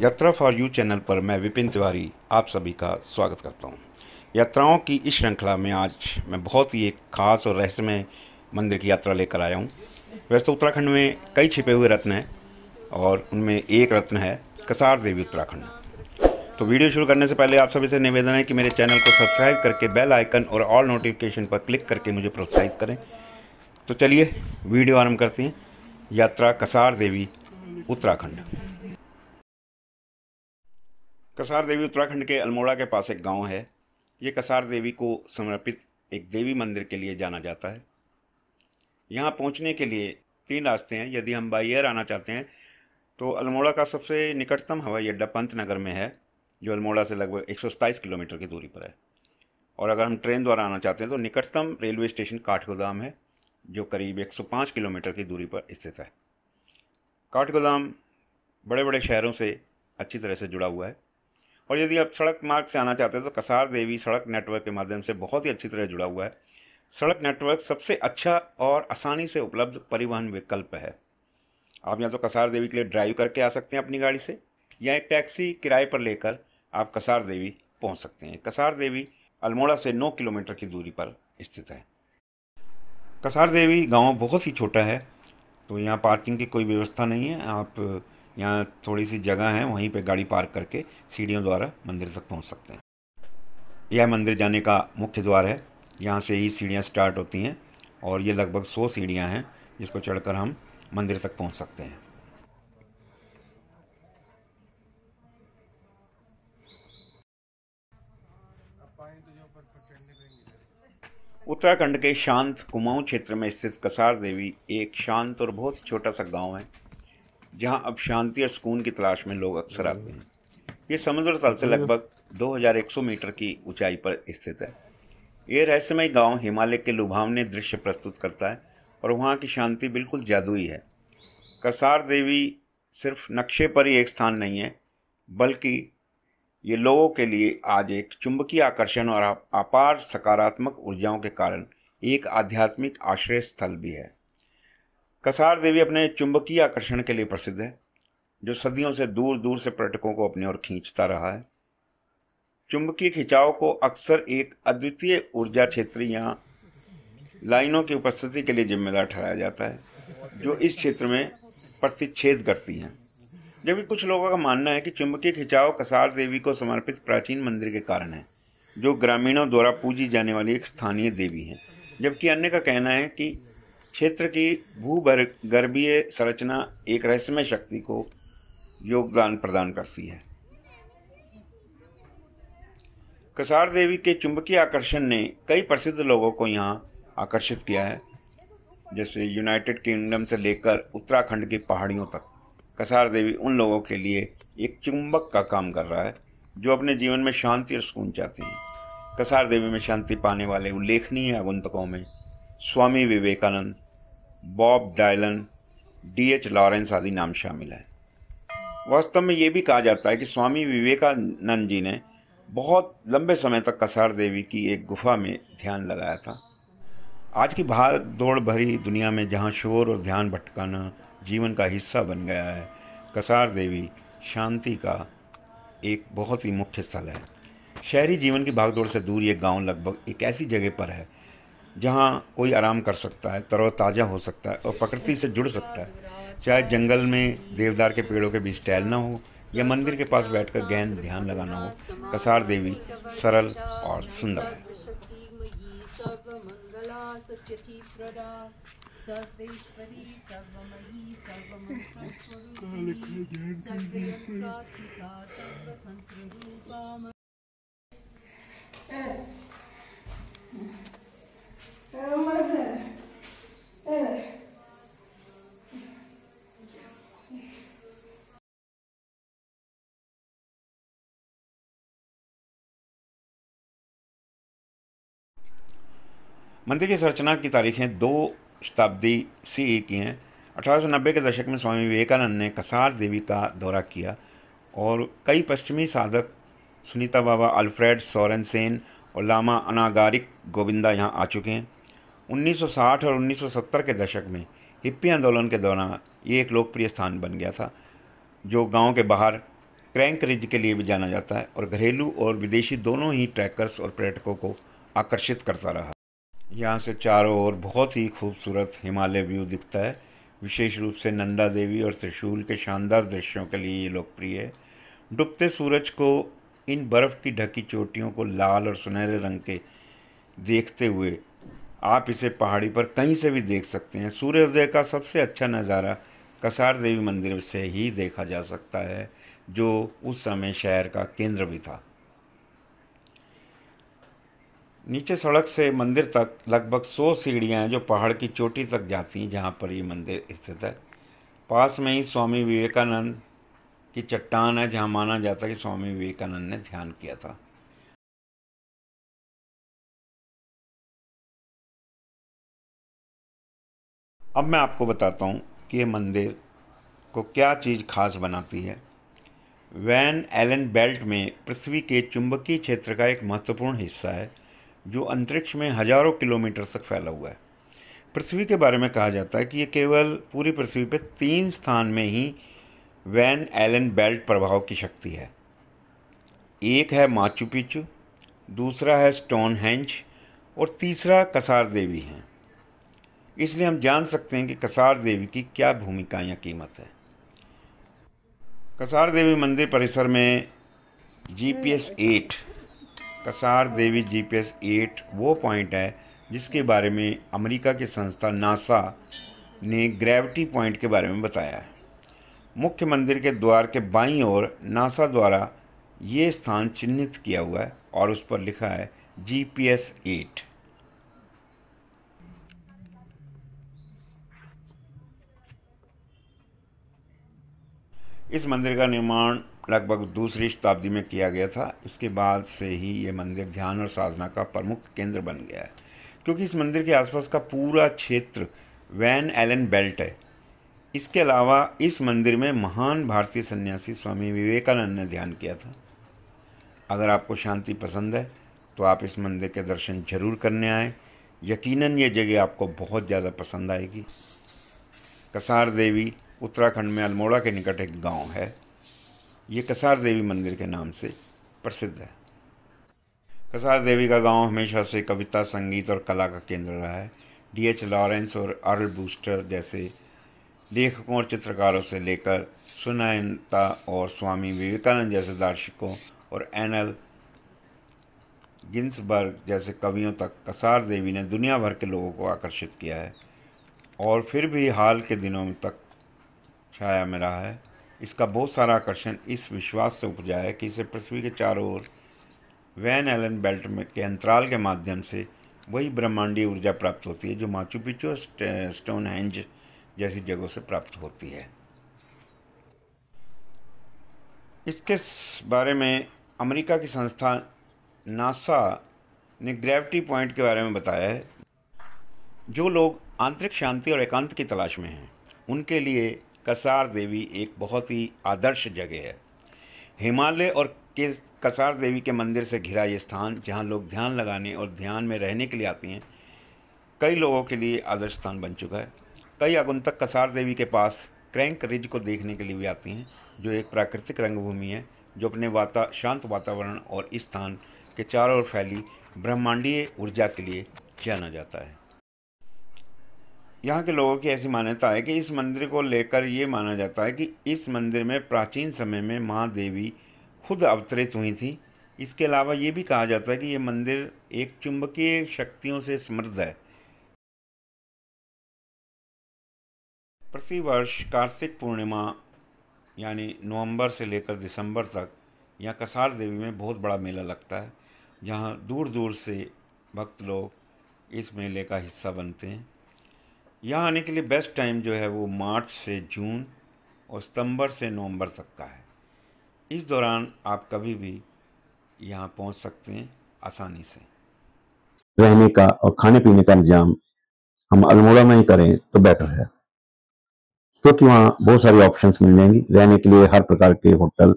यात्रा for you channel पर मैं विपिन तिवारी आप सभी का स्वागत करता हूँ यात्राओं की इस श्रृंखला में आज मैं बहुत ही एक खास और रहस्यमय मंदिर की यात्रा लेकर आया हूँ वैसे उत्तराखंड में कई छिपे हुए रत्न हैं और उनमें एक रत्न है कसार देवी उत्तराखंड तो वीडियो शुरू करने से पहले आप सभी से निवेदन है कि मेरे चैनल को सब्सक्राइब करके बेल आइकन और ऑल नोटिफिकेशन पर क्लिक करके मुझे प्रोत्साहित करें तो चलिए वीडियो आरम्भ करते हैं यात्रा कसार देवी उत्तराखंड कसार देवी उत्तराखंड के अल्मोड़ा के पास एक गांव है ये कसार देवी को समर्पित एक देवी मंदिर के लिए जाना जाता है यहाँ पहुँचने के लिए तीन रास्ते हैं यदि हम बाई एयर आना चाहते हैं तो अल्मोड़ा का सबसे निकटतम हवाई अड्डा पंतनगर में है जो अल्मोड़ा से लगभग एक किलोमीटर की दूरी पर है और अगर हम ट्रेन द्वारा आना चाहते हैं तो निकटतम रेलवे स्टेशन काठगोदाम है जो करीब 105 किलोमीटर की दूरी पर स्थित है काठगोदाम बड़े बड़े शहरों से अच्छी तरह से जुड़ा हुआ है और यदि आप सड़क मार्ग से आना चाहते हैं तो कसार देवी सड़क नेटवर्क के माध्यम से बहुत ही अच्छी तरह जुड़ा हुआ है सड़क नेटवर्क सबसे अच्छा और आसानी से उपलब्ध परिवहन विकल्प है आप या तो कसार देवी के लिए ड्राइव करके आ सकते हैं अपनी गाड़ी से या एक टैक्सी किराए पर लेकर आप कसार देवी पहुंच सकते हैं कसार देवी अल्मोड़ा से 9 किलोमीटर की दूरी पर स्थित है कसार देवी गांव बहुत ही छोटा है तो यहाँ पार्किंग की कोई व्यवस्था नहीं है आप यहाँ थोड़ी सी जगह है वहीं पे गाड़ी पार्क करके सीढ़ियों द्वारा मंदिर तक पहुँच सकते हैं यह मंदिर जाने का मुख्य द्वार है यहाँ से ही सीढ़ियाँ स्टार्ट होती हैं और ये लगभग सौ सीढ़ियाँ हैं जिसको चढ़कर हम मंदिर तक पहुँच सकते हैं उत्तराखंड के शांत कुमाऊं क्षेत्र में स्थित कसार देवी एक शांत और बहुत ही छोटा सा गांव है जहाँ अब शांति और सुकून की तलाश में लोग अक्सर आते हैं ये समुद्र तल से हम्म। लगभग 2100 मीटर की ऊंचाई पर स्थित है ये रहस्यमय गांव हिमालय के लुभावने दृश्य प्रस्तुत करता है और वहाँ की शांति बिल्कुल जादुई है कसार देवी सिर्फ नक्शे पर ही एक स्थान नहीं है बल्कि ये लोगों के लिए आज एक चुंबकीय आकर्षण और अपार सकारात्मक ऊर्जाओं के कारण एक आध्यात्मिक आश्रय स्थल भी है कसार देवी अपने चुंबकीय आकर्षण के लिए प्रसिद्ध है जो सदियों से दूर दूर से पर्यटकों को अपनी ओर खींचता रहा है चुंबकीय खिंचाव को अक्सर एक अद्वितीय ऊर्जा क्षेत्र या लाइनों की उपस्थिति के लिए जिम्मेदार ठहराया जाता है जो इस क्षेत्र में प्रतिच्छेद करती हैं जबकि कुछ लोगों का मानना है कि चुंबकीय खिंचाव कसार देवी को समर्पित प्राचीन मंदिर के कारण है जो ग्रामीणों द्वारा पूजी जाने वाली एक स्थानीय देवी है जबकि अन्य का कहना है कि क्षेत्र की भूगर्भीय संरचना एक रहस्यमय शक्ति को योगदान प्रदान करती है कसार देवी के चुंबकीय आकर्षण ने कई प्रसिद्ध लोगों को यहाँ आकर्षित किया है जैसे यूनाइटेड किंगडम से लेकर उत्तराखंड की पहाड़ियों तक कसार देवी उन लोगों के लिए एक चुंबक का काम कर रहा है जो अपने जीवन में शांति और सुकून चाहते हैं कसार देवी में शांति पाने वाले उल्लेखनीय आगुंतकों में Swami Vivekananda Bob Dylan D H Lawrence आदि नाम शामिल हैं वास्तव में ये भी कहा जाता है कि स्वामी विवेकानंद जी ने बहुत लंबे समय तक कसार देवी की एक गुफा में ध्यान लगाया था आज की भाग दौड़ भरी दुनिया में जहाँ शोर और ध्यान भटकाना जीवन का हिस्सा बन गया है कसार देवी शांति का एक बहुत ही मुख्य स्थल है शहरी जीवन की भागदौड़ से दूर ये गांव लगभग एक ऐसी जगह पर है जहाँ कोई आराम कर सकता है तरोताज़ा हो सकता है और प्रकृति से जुड़ सकता है चाहे जंगल में देवदार के पेड़ों के बीच टहलना हो या मंदिर के पास बैठकर गहन ध्यान लगाना हो कसार देवी सरल और सुंदर है मंदिर की संरचना की तारीखें दो शताब्दी सी ई की हैं 1890 के दशक में स्वामी विवेकानंद ने कसार देवी का दौरा किया और कई पश्चिमी साधक सुनीता बाबा अल्फ्रेड सोरेनसेन और लामा अनागारिक गोविंदा यहाँ आ चुके हैं 1960 और 1970 के दशक में हिप्पी आंदोलन के दौरान ये एक लोकप्रिय स्थान बन गया था जो गांव के बाहर क्रैंक रिज के लिए भी जाना जाता है और घरेलू और विदेशी दोनों ही ट्रैकर्स और पर्यटकों को आकर्षित करता रहा यहाँ से चारों ओर बहुत ही खूबसूरत हिमालय व्यू दिखता है विशेष रूप से नंदा देवी और त्रिशूल के शानदार दृश्यों के लिए ये लोकप्रिय है डूबते सूरज को इन बर्फ़ की ढकी चोटियों को लाल और सुनहरे रंग के देखते हुए आप इसे पहाड़ी पर कहीं से भी देख सकते हैं सूर्योदय का सबसे अच्छा नज़ारा कसार देवी मंदिर से ही देखा जा सकता है जो उस समय शहर का केंद्र भी था नीचे सड़क से मंदिर तक लगभग सौ सीढ़ियाँ हैं जो पहाड़ की चोटी तक जाती हैं जहाँ पर ये मंदिर स्थित है पास में ही स्वामी विवेकानंद की चट्टान है जहाँ माना जाता है कि स्वामी विवेकानंद ने ध्यान किया था अब मैं आपको बताता हूँ कि ये मंदिर को क्या चीज़ खास बनाती है वैन एलन बेल्ट में पृथ्वी के चुंबकीय क्षेत्र का एक महत्वपूर्ण हिस्सा है जो अंतरिक्ष में हजारों किलोमीटर तक फैला हुआ है पृथ्वी के बारे में कहा जाता है कि ये केवल पूरी पृथ्वी पर तीन स्थान में ही वैन एलन बेल्ट प्रभाव की शक्ति है एक है माचू पिचू दूसरा है स्टोन हैंच और तीसरा कसार देवी हैं इसलिए हम जान सकते हैं कि कसार देवी की क्या भूमिका या कीमत है कसार देवी मंदिर परिसर में G P S eight Kasar Devi G P S eight वो पॉइंट है जिसके बारे में अमेरिका की संस्था नासा ने ग्रेविटी पॉइंट के बारे में बताया है मुख्य मंदिर के द्वार के बाईं ओर नासा द्वारा ये स्थान चिन्हित किया हुआ है और उस पर लिखा है जी पी एस एट इस मंदिर का निर्माण लगभग दूसरी शताब्दी में किया गया था इसके बाद से ही ये मंदिर ध्यान और साधना का प्रमुख केंद्र बन गया है क्योंकि इस मंदिर के आसपास का पूरा क्षेत्र वैन एलन बेल्ट है इसके अलावा इस मंदिर में महान भारतीय सन्यासी स्वामी विवेकानंद ने ध्यान किया था अगर आपको शांति पसंद है तो आप इस मंदिर के दर्शन जरूर करने आएँ यकीनन ये जगह आपको बहुत ज़्यादा पसंद आएगी कसार देवी उत्तराखंड में अल्मोड़ा के निकट एक गांव है ये कसार देवी मंदिर के नाम से प्रसिद्ध है कसार देवी का गांव हमेशा से कविता संगीत और कला का केंद्र रहा है डी एच लॉरेंस और अर्ल बूस्टर जैसे लेखकों और चित्रकारों से लेकर सुनयनता और स्वामी विवेकानंद जैसे दार्शिकों और एन एल गिन्सबर्ग जैसे कवियों तक कसार देवी ने दुनिया भर के लोगों को आकर्षित किया है और फिर भी हाल के दिनों तक छाया में रहा है इसका बहुत सारा आकर्षण इस विश्वास से उपजा है कि इसे पृथ्वी के चारों ओर वैन एलन बेल्ट में के अंतराल के माध्यम से वही ब्रह्मांडीय ऊर्जा प्राप्त होती है जो माचू पिचू और स्टोन हैंज जैसी जगहों से प्राप्त होती है इसके बारे में अमेरिका की संस्था नासा ने ग्रेविटी पॉइंट के बारे में बताया है जो लोग आंतरिक शांति और एकांत की तलाश में हैं उनके लिए कसार देवी एक बहुत ही आदर्श जगह है हिमालय और के कसार देवी के मंदिर से घिरा ये स्थान जहाँ लोग ध्यान लगाने और ध्यान में रहने के लिए आते हैं कई लोगों के लिए आदर्श स्थान बन चुका है कई तक कसार देवी के पास क्रैंक रिज को देखने के लिए भी आती हैं जो एक प्राकृतिक रंगभूमि है जो अपने वाता शांत वातावरण और इस स्थान के चारों ओर फैली ब्रह्मांडीय ऊर्जा के लिए जाना जाता है यहाँ के लोगों की ऐसी मान्यता है कि इस मंदिर को लेकर ये माना जाता है कि इस मंदिर में प्राचीन समय में माँ देवी खुद अवतरित हुई थी इसके अलावा ये भी कहा जाता है कि ये मंदिर एक चुंबकीय शक्तियों से समृद्ध है प्रतिवर्ष कार्तिक पूर्णिमा यानी नवंबर से लेकर दिसंबर तक यहाँ कसार देवी में बहुत बड़ा मेला लगता है जहाँ दूर दूर से भक्त लोग इस मेले का हिस्सा बनते हैं यहाँ आने के लिए बेस्ट टाइम जो है वो मार्च से जून और सितंबर से नवंबर तक का है इस दौरान आप कभी भी यहाँ पहुँच सकते हैं आसानी से रहने का और खाने पीने का इंतजाम हम अल्मोड़ा में ही करें तो बेटर है क्योंकि वहाँ बहुत सारी ऑप्शंस मिल जाएंगी रहने के लिए हर प्रकार के होटल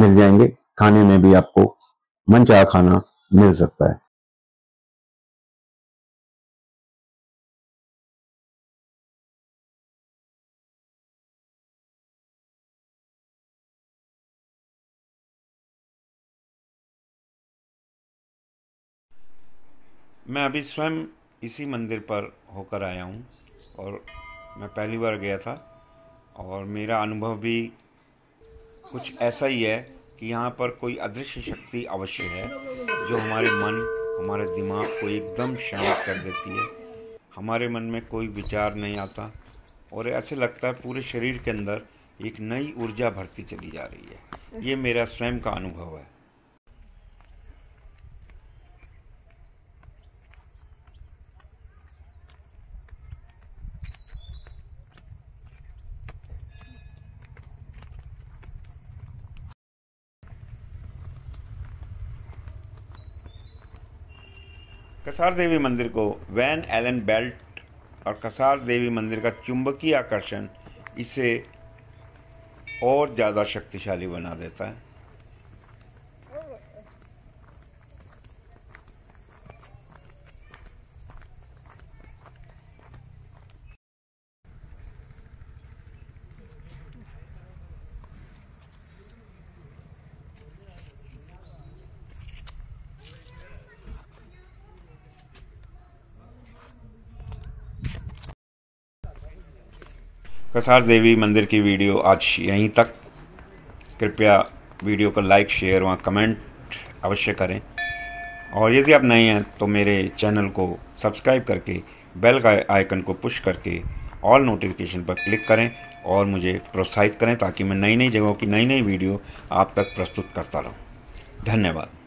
मिल जाएंगे खाने में भी आपको मनचाहा खाना मिल सकता है मैं अभी स्वयं इसी मंदिर पर होकर आया हूँ और मैं पहली बार गया था और मेरा अनुभव भी कुछ ऐसा ही है कि यहाँ पर कोई अदृश्य शक्ति अवश्य है जो हमारे मन हमारे दिमाग को एकदम शांत कर देती है हमारे मन में कोई विचार नहीं आता और ऐसे लगता है पूरे शरीर के अंदर एक नई ऊर्जा भरती चली जा रही है ये मेरा स्वयं का अनुभव है कसार देवी मंदिर को वैन एलन बेल्ट और कसार देवी मंदिर का चुंबकीय आकर्षण इसे और ज़्यादा शक्तिशाली बना देता है कसार देवी मंदिर की वीडियो आज यहीं तक कृपया वीडियो को लाइक शेयर व कमेंट अवश्य करें और यदि आप नए हैं तो मेरे चैनल को सब्सक्राइब करके बेल का आइकन को पुश करके ऑल नोटिफिकेशन पर क्लिक करें और मुझे प्रोत्साहित करें ताकि मैं नई नई जगहों की नई नई वीडियो आप तक प्रस्तुत करता रहूं धन्यवाद